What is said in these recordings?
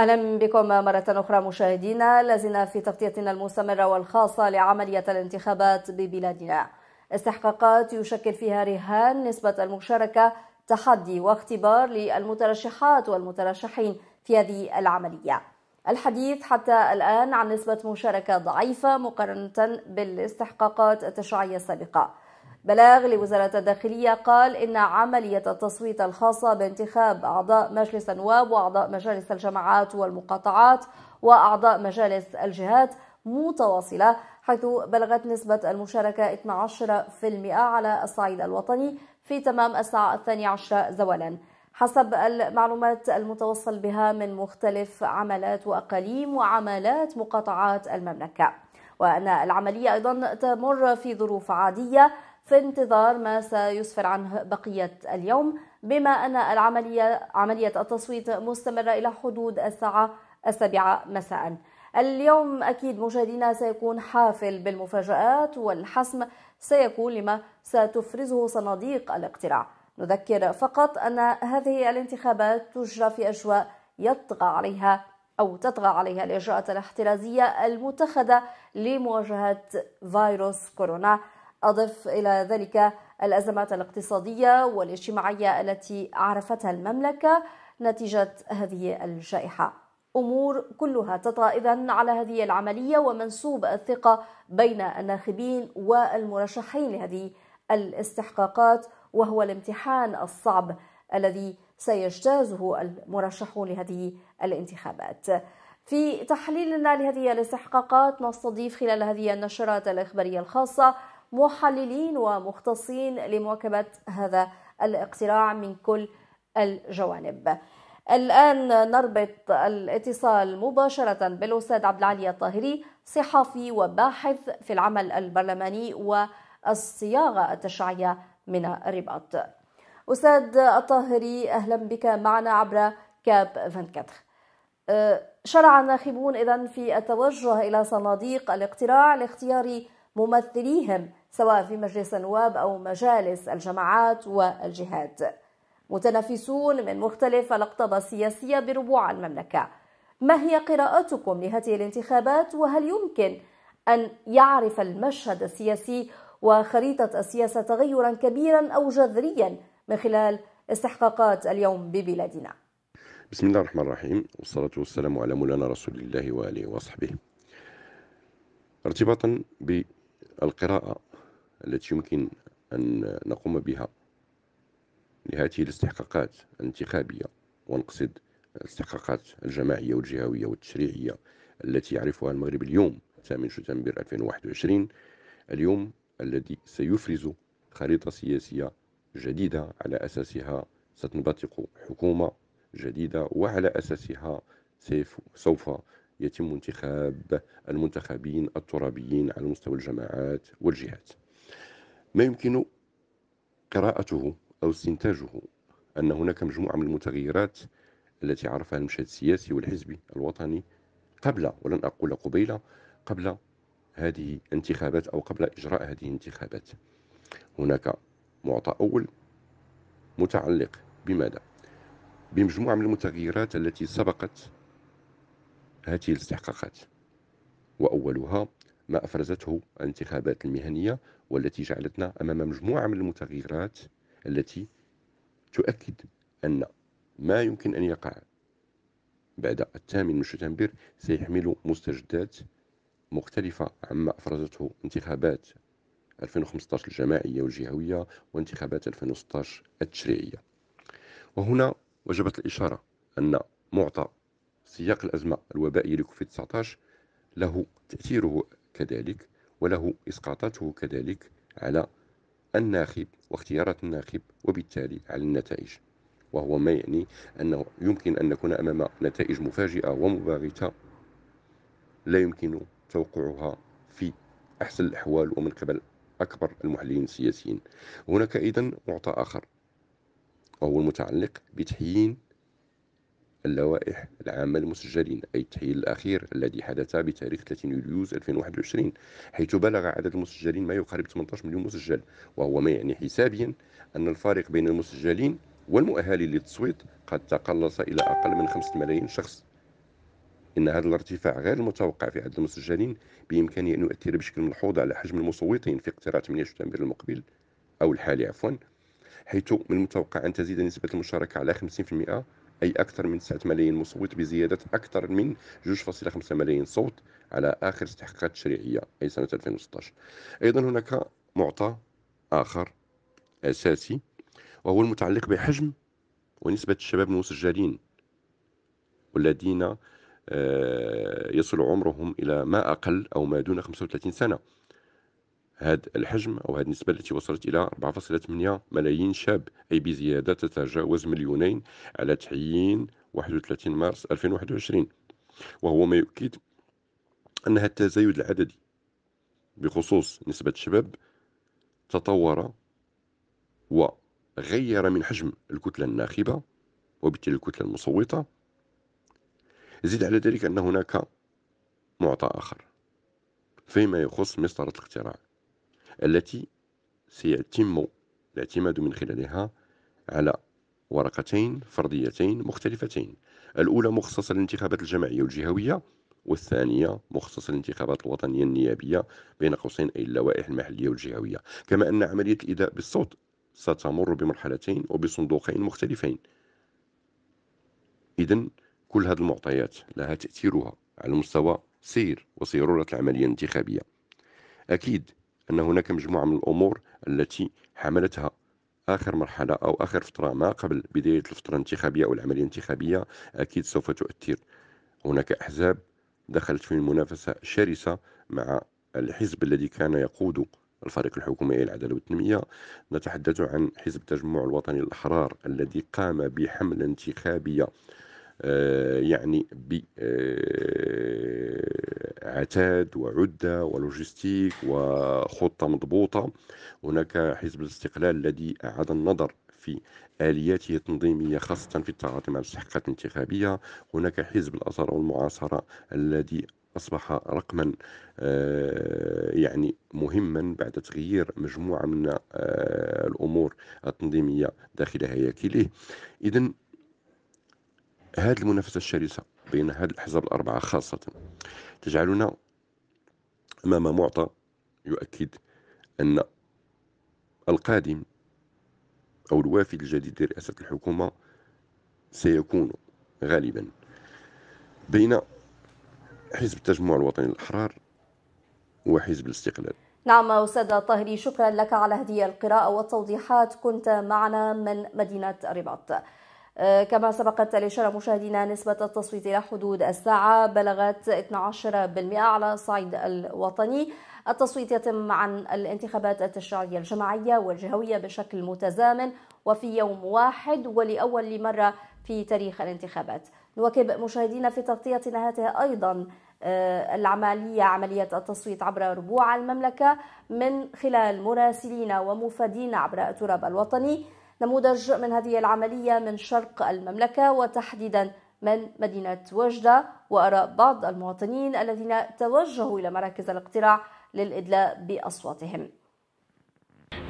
أهلا بكم مرة أخرى مشاهدينا لازلنا في تغطيتنا المستمرة والخاصة لعملية الانتخابات ببلادنا استحقاقات يشكل فيها رهان نسبة المشاركة تحدي واختبار للمترشحات والمترشحين في هذه العملية الحديث حتى الآن عن نسبة مشاركة ضعيفة مقارنة بالاستحقاقات التشريعية السابقة بلاغ لوزارة الداخلية قال إن عملية التصويت الخاصة بانتخاب أعضاء مجلس النواب وأعضاء مجالس الجماعات والمقاطعات وأعضاء مجالس الجهات متواصلة حيث بلغت نسبة المشاركة 12% على الصعيد الوطني في تمام الساعة الثانية عشرة زوالا حسب المعلومات المتوصل بها من مختلف عملات وأقاليم وعملات مقاطعات المملكة وأن العملية أيضا تمر في ظروف عادية في انتظار ما سيسفر عنه بقية اليوم بما أن العملية عملية التصويت مستمرة إلى حدود الساعة السابعة مساءً اليوم أكيد مشاهدينا سيكون حافل بالمفاجآت والحسم سيكون لما ستفرزه صناديق الاقتراع نذكر فقط أن هذه الانتخابات تجرى في أجواء يطغى عليها أو تطغى عليها الإجراءات الاحترازية المتخذة لمواجهة فيروس كورونا أضف إلى ذلك الأزمات الاقتصادية والاجتماعية التي عرفتها المملكة نتيجة هذه الجائحة أمور كلها تطا إذا على هذه العملية ومنسوب الثقة بين الناخبين والمرشحين لهذه الاستحقاقات وهو الامتحان الصعب الذي سيجتازه المرشحون لهذه الانتخابات في تحليلنا لهذه الاستحقاقات نستضيف خلال هذه النشرات الإخبارية الخاصة محللين ومختصين لمواكبة هذا الاقتراع من كل الجوانب الآن نربط الاتصال مباشرة بالأستاذ عبد العالي الطاهري صحفي وباحث في العمل البرلماني والصياغة التشريعية من الرباط أستاذ الطاهري أهلا بك معنا عبر كاب 24 أه، شرع الناخبون إذا في التوجه إلى صناديق الاقتراع لاختيار ممثليهم سواء في مجلس النواب أو مجالس الجماعات والجهاد متنافسون من مختلف الأقطاب السياسية بربوع المملكة ما هي قراءتكم لهذه الانتخابات وهل يمكن أن يعرف المشهد السياسي وخريطة السياسة تغيرا كبيرا أو جذريا من خلال استحقاقات اليوم ببلادنا بسم الله الرحمن الرحيم والصلاة والسلام على مولانا رسول الله وآله وصحبه ارتباطا بالقراءة التي يمكن أن نقوم بها لهذه الاستحقاقات الانتخابية ونقصد الاستحقاقات الجماعية والجهوية والتشريعية التي يعرفها المغرب اليوم 8 شتنبر 2021 اليوم الذي سيفرز خريطة سياسية جديدة على أساسها ستنبثق حكومة جديدة وعلى أساسها سوف يتم انتخاب المنتخبين الترابيين على مستوى الجماعات والجهات ما يمكن قراءته أو استنتاجه أن هناك مجموعة من المتغيرات التي عرفها المشهد السياسي والحزبي الوطني قبل ولن أقول قبيل قبل هذه الانتخابات أو قبل إجراء هذه الانتخابات هناك معطى أول متعلق بماذا؟ بمجموعة من المتغيرات التي سبقت هذه الاستحقاقات وأولها ما أفرزته الانتخابات المهنية والتي جعلتنا أمام مجموعة من المتغيرات التي تؤكد أن ما يمكن أن يقع بعد الثامن من شتنبر سيحمل مستجدات مختلفة عما أفرزته انتخابات 2015 الجماعية والجهوية وانتخابات 2016 التشريعية وهنا وجبت الإشارة أن معطى سياق الأزمة الوبائية لكوفيد 19 له تأثيره كذلك وله إسقاطاته كذلك على الناخب واختيارات الناخب وبالتالي على النتائج وهو ما يعني أنه يمكن أن نكون أمام نتائج مفاجئة ومباغتة لا يمكن توقعها في أحسن الأحوال ومن قبل أكبر المحللين السياسيين هناك أيضا معطى آخر وهو المتعلق بتحيين اللوائح العامة المسجلين أي التحيل الأخير الذي حدث بتاريخ 30 يوليوز 2021 حيث بلغ عدد المسجلين ما يقارب 18 مليون مسجل وهو ما يعني حسابيا أن الفارق بين المسجلين والمؤهلين للتصويت قد تقلص إلى أقل من 5 ملايين شخص إن هذا الارتفاع غير المتوقع في عدد المسجلين بإمكانه أن يؤثر بشكل ملحوظ على حجم المصوتين في اقتراع 8 سبتمبر المقبل أو الحالي عفوا حيث من المتوقع أن تزيد نسبة المشاركة على 50% أي أكثر من 9 ملايين مصوت بزيادة أكثر من 2.5 ملايين صوت على آخر استحقاقات تشريعية أي سنة 2016 أيضا هناك معطى آخر أساسي وهو المتعلق بحجم ونسبة الشباب المسجلين والذين آه، يصل عمرهم إلى ما أقل أو ما دون 35 سنة هذا الحجم أو هذه النسبة التي وصلت إلى 4.8 ملايين شاب أي بزيادة تتجاوز مليونين على تحيين 31 مارس 2021 وهو ما يؤكد ان هذا التزايد العددي بخصوص نسبة الشباب تطور وغير من حجم الكتلة الناخبة وبالتالي الكتلة المصوتة زيد على ذلك أن هناك معطى آخر فيما يخص مسطرة الاقتراع التي سيتم الاعتماد من خلالها على ورقتين فرديتين مختلفتين الأولى مخصصة للانتخابات الجماعية والجهوية والثانية مخصصة للانتخابات الوطنية النيابية بين قوسين أي اللوائح المحلية والجهوية كما أن عملية الإداء بالصوت ستمر بمرحلتين وبصندوقين مختلفين إذا كل هذه المعطيات لها تأثيرها على مستوى سير وصيرورة العملية الانتخابية أكيد أن هناك مجموعة من الأمور التي حملتها آخر مرحلة أو آخر فترة ما قبل بداية الفترة الانتخابية أو العملية الانتخابية أكيد سوف تؤثر هناك أحزاب دخلت في منافسة شرسة مع الحزب الذي كان يقود الفريق الحكومي العداله والتنميه نتحدث عن حزب التجمع الوطني الاحرار الذي قام بحمله انتخابيه آه، يعني بعتاد آه، وعدة ولوجستيك وخطة مضبوطة هناك حزب الاستقلال الذي أعاد النظر في آلياته التنظيمية خاصة في التعاطي مع الاستحقاقات الانتخابية هناك حزب الأثر والمعاصرة الذي أصبح رقما آه، يعني مهما بعد تغيير مجموعة من الأمور التنظيمية داخل هياكله إذا هذه المنافسة الشرسة بين هذه الأحزاب الأربعة خاصة تجعلنا أمام معطى يؤكد أن القادم أو الوافد الجديد لرئاسة الحكومة سيكون غالبا بين حزب التجمع الوطني الأحرار وحزب الاستقلال نعم أستاذ طاهري شكرا لك على هذه القراءة والتوضيحات كنت معنا من مدينة الرباط آه، كما سبقت الإشارة مشاهدينا نسبة التصويت إلى حدود الساعة بلغت 12% على الصعيد الوطني التصويت يتم عن الانتخابات التشريعية الجماعية والجهوية بشكل متزامن وفي يوم واحد ولأول مرة في تاريخ الانتخابات نواكب مشاهدينا في تغطيتنا هذه أيضا آه، العملية عملية التصويت عبر ربوع المملكة من خلال مراسلين ومفادين عبر التراب الوطني نموذج من هذه العملية من شرق المملكة وتحديدا من مدينة وجدة وأرى بعض المواطنين الذين توجهوا إلى مراكز الاقتراع للإدلاء بأصواتهم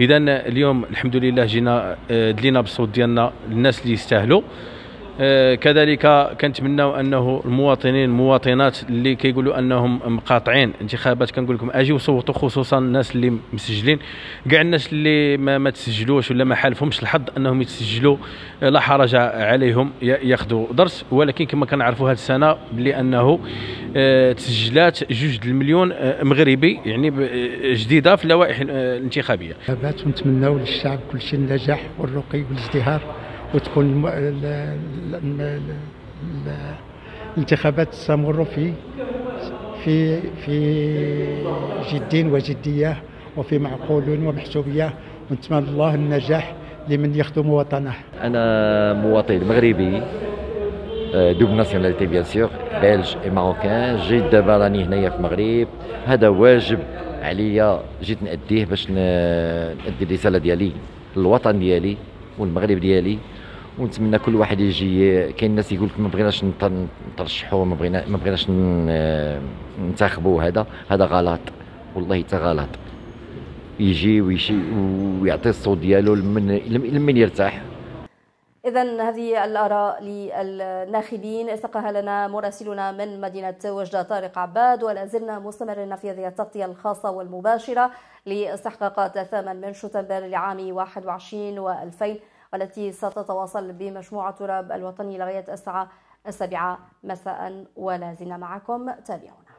إذا اليوم الحمد لله جينا آه، دلينا بالصوت ديالنا للناس اللي يستاهلوا آه، كذلك كنتمناو انه المواطنين المواطنات اللي كيقولوا انهم مقاطعين انتخابات كنقول لكم اجيو صوتوا خصوصا الناس اللي مسجلين كاع الناس اللي ما, ما تسجلوش ولا ما حالفهمش الحظ انهم يتسجلوا آه، لا حرج عليهم ياخذوا درس ولكن كما كنعرفوا هذه السنه بلي انه آه، تسجلات جوج المليون مغربي يعني جديده في اللوائح الانتخابيه. نتمناو للشعب كل شيء النجاح والرقي والازدهار وتكون الانتخابات تستمر في في في جد وجديه وفي معقول ومحسوبيه ونتمنى الله النجاح لمن يخدم وطنه انا مواطن مغربي آه، دوب ناسيوناليتي بيان سور بلج اي ماروكان جيت دابا راني هنايا في المغرب هذا واجب عليا جيت نأديه باش نأدي الرساله ديالي للوطن ديالي والمغرب ديالي ونتمنى كل واحد يجي كاين الناس يقول لك ما بغيناش نترشحوا ما بغينا ما بغيناش ننتخبوا هذا هذا غلط والله حتى غلط يجي ويشي ويعطي الصوت ديالو لمن لمن يرتاح إذا هذه الآراء للناخبين ساقها لنا مراسلنا من مدينة وجدة طارق عباد ولا زلنا مستمرين في هذه التغطية الخاصة والمباشرة لاستحقاقات الثامن من شتنبر لعام 21 و2000 والتي ستتواصل بمجموعة تراب الوطني لغاية الساعة السابعة مساء ولازلنا معكم تابعونا